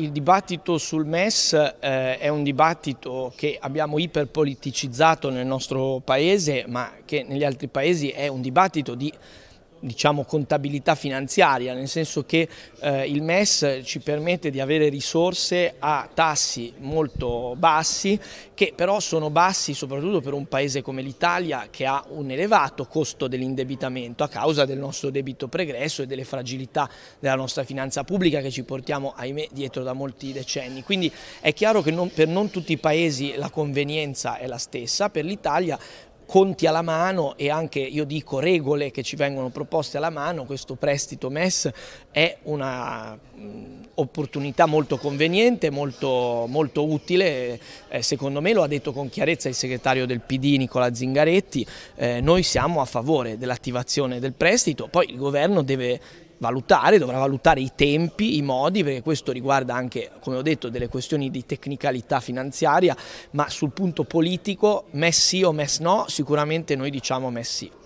Il dibattito sul MES eh, è un dibattito che abbiamo iperpoliticizzato nel nostro paese ma che negli altri paesi è un dibattito di diciamo, contabilità finanziaria, nel senso che eh, il MES ci permette di avere risorse a tassi molto bassi, che però sono bassi soprattutto per un paese come l'Italia che ha un elevato costo dell'indebitamento a causa del nostro debito pregresso e delle fragilità della nostra finanza pubblica che ci portiamo, ahimè, dietro da molti decenni. Quindi è chiaro che non, per non tutti i paesi la convenienza è la stessa, per l'Italia conti alla mano e anche io dico regole che ci vengono proposte alla mano, questo prestito MES è un'opportunità mm, molto conveniente, molto, molto utile, eh, secondo me lo ha detto con chiarezza il segretario del PD Nicola Zingaretti, eh, noi siamo a favore dell'attivazione del prestito, poi il governo deve valutare, dovrà valutare i tempi, i modi, perché questo riguarda anche, come ho detto, delle questioni di tecnicalità finanziaria, ma sul punto politico, MES sì o mess no, sicuramente noi diciamo MES sì.